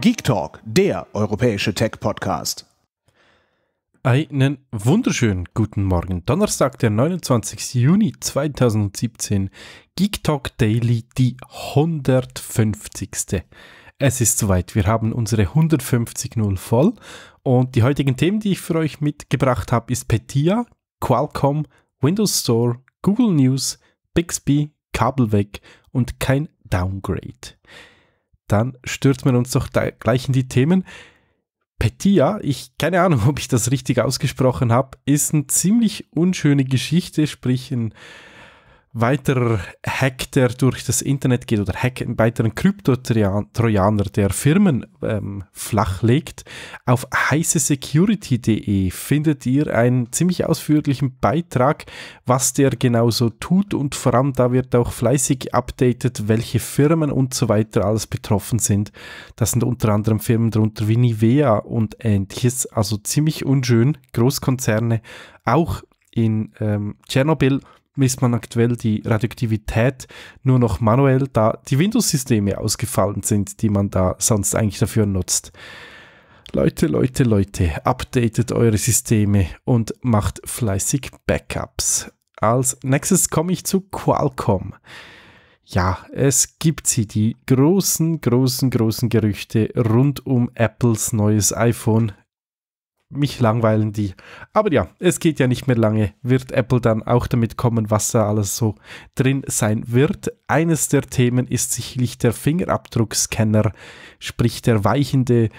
Geek Talk, der europäische Tech-Podcast. Einen wunderschönen guten Morgen. Donnerstag, der 29. Juni 2017. Geek Talk Daily, die 150. Es ist soweit. Wir haben unsere 150.0 voll. Und die heutigen Themen, die ich für euch mitgebracht habe, ist Petia, Qualcomm, Windows Store, Google News, Bixby, Kabel weg und kein Downgrade dann stürzen wir uns doch gleich in die Themen. Petia, ich keine Ahnung, ob ich das richtig ausgesprochen habe, ist eine ziemlich unschöne Geschichte, sprich ein weiterer Hack, der durch das Internet geht, oder Hack, einen weiteren Krypto-Trojaner, der Firmen ähm, flachlegt. Auf heißesecurity.de findet ihr einen ziemlich ausführlichen Beitrag, was der genauso tut und vor allem da wird auch fleißig updated, welche Firmen und so weiter alles betroffen sind. Das sind unter anderem Firmen darunter wie Nivea und ähnliches, also ziemlich unschön, Großkonzerne, auch in ähm, Tschernobyl misst man aktuell die Radioaktivität nur noch manuell, da die Windows-Systeme ausgefallen sind, die man da sonst eigentlich dafür nutzt. Leute, Leute, Leute, updatet eure Systeme und macht fleißig Backups. Als nächstes komme ich zu Qualcomm. Ja, es gibt sie, die großen, großen, großen Gerüchte rund um Apples neues iPhone mich langweilen die. Aber ja, es geht ja nicht mehr lange. Wird Apple dann auch damit kommen, was da alles so drin sein wird? Eines der Themen ist sicherlich der Fingerabdruckscanner, sprich der weichende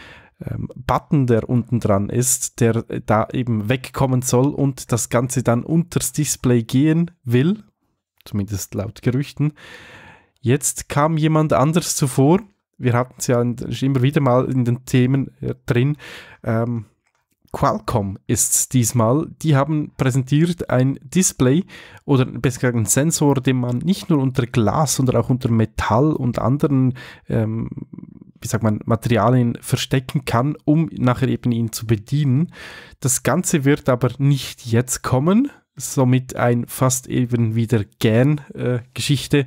ähm, Button, der unten dran ist, der äh, da eben wegkommen soll und das Ganze dann unters Display gehen will. Zumindest laut Gerüchten. Jetzt kam jemand anders zuvor. Wir hatten es ja immer wieder mal in den Themen äh, drin. Ähm, Qualcomm ist diesmal. Die haben präsentiert ein Display oder besser gesagt einen Sensor, den man nicht nur unter Glas, sondern auch unter Metall und anderen, ähm, wie sagt man, Materialien verstecken kann, um nachher eben ihn zu bedienen. Das Ganze wird aber nicht jetzt kommen, somit ein fast eben wieder Gern-Geschichte. Äh,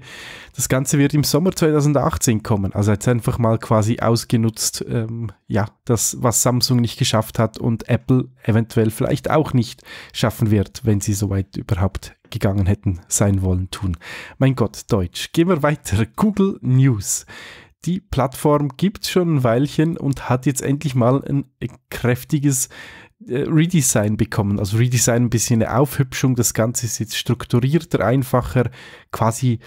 das Ganze wird im Sommer 2018 kommen. Also jetzt einfach mal quasi ausgenutzt, ähm, ja, das, was Samsung nicht geschafft hat und Apple eventuell vielleicht auch nicht schaffen wird, wenn sie soweit überhaupt gegangen hätten, sein wollen, tun. Mein Gott, Deutsch. Gehen wir weiter. Google News. Die Plattform gibt schon ein Weilchen und hat jetzt endlich mal ein äh, kräftiges äh, Redesign bekommen. Also Redesign ein bisschen eine Aufhübschung, das Ganze ist jetzt strukturierter, einfacher, quasi,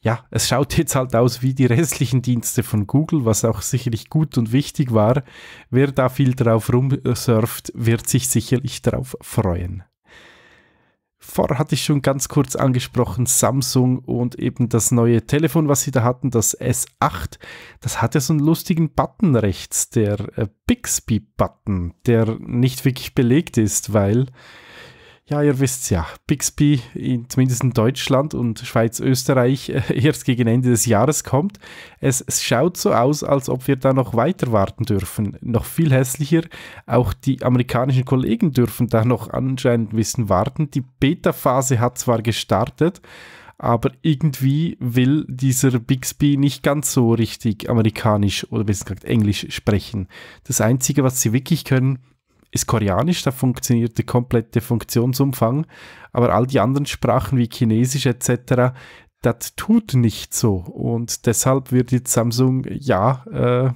ja, es schaut jetzt halt aus wie die restlichen Dienste von Google, was auch sicherlich gut und wichtig war. Wer da viel drauf rumsurft, wird sich sicherlich drauf freuen. Vorher hatte ich schon ganz kurz angesprochen, Samsung und eben das neue Telefon, was sie da hatten, das S8. Das hat ja so einen lustigen Button rechts, der äh, Bixby-Button, der nicht wirklich belegt ist, weil ja, ihr wisst ja, Bixby, in, zumindest in Deutschland und Schweiz, Österreich, äh, erst gegen Ende des Jahres kommt. Es, es, schaut so aus, als ob wir da noch weiter warten dürfen. Noch viel hässlicher, auch die amerikanischen Kollegen dürfen da noch anscheinend ein bisschen warten. Die Beta-Phase hat zwar gestartet, aber irgendwie will dieser Bixby nicht ganz so richtig amerikanisch oder besser gesagt englisch sprechen. Das Einzige, was sie wirklich können, ist Koreanisch, da funktioniert der komplette Funktionsumfang, aber all die anderen Sprachen wie Chinesisch etc., das tut nicht so. Und deshalb wird jetzt Samsung, ja, äh,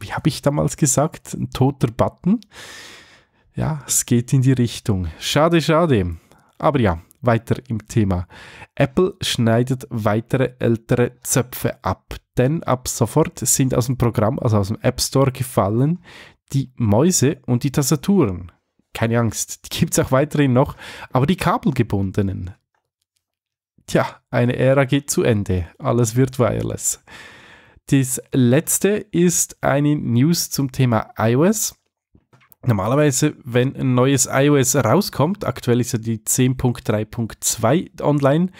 wie habe ich damals gesagt, ein toter Button. Ja, es geht in die Richtung. Schade, schade. Aber ja, weiter im Thema. Apple schneidet weitere ältere Zöpfe ab, denn ab sofort sind aus dem Programm, also aus dem App Store gefallen, die Mäuse und die Tastaturen. Keine Angst, die gibt es auch weiterhin noch, aber die kabelgebundenen. Tja, eine Ära geht zu Ende. Alles wird wireless. Das letzte ist eine News zum Thema iOS. Normalerweise, wenn ein neues iOS rauskommt, aktuell ist ja die 10.3.2 online,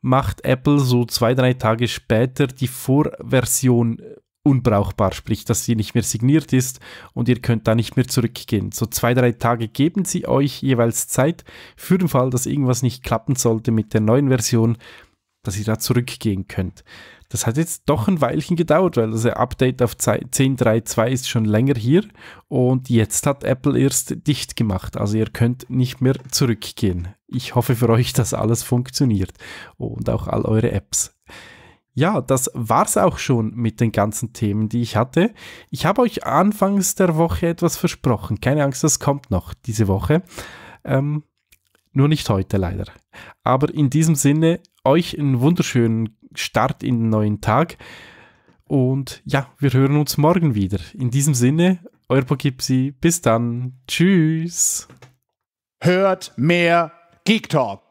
macht Apple so zwei, drei Tage später die Vorversion unbrauchbar, sprich, dass sie nicht mehr signiert ist und ihr könnt da nicht mehr zurückgehen. So zwei, drei Tage geben sie euch jeweils Zeit für den Fall, dass irgendwas nicht klappen sollte mit der neuen Version, dass ihr da zurückgehen könnt. Das hat jetzt doch ein Weilchen gedauert, weil das Update auf 10.3.2 ist schon länger hier und jetzt hat Apple erst dicht gemacht. Also ihr könnt nicht mehr zurückgehen. Ich hoffe für euch, dass alles funktioniert und auch all eure Apps. Ja, das war's auch schon mit den ganzen Themen, die ich hatte. Ich habe euch anfangs der Woche etwas versprochen. Keine Angst, das kommt noch diese Woche. Ähm, nur nicht heute leider. Aber in diesem Sinne, euch einen wunderschönen Start in den neuen Tag. Und ja, wir hören uns morgen wieder. In diesem Sinne, euer Pogipsi. Bis dann. Tschüss. Hört mehr Geek Talk.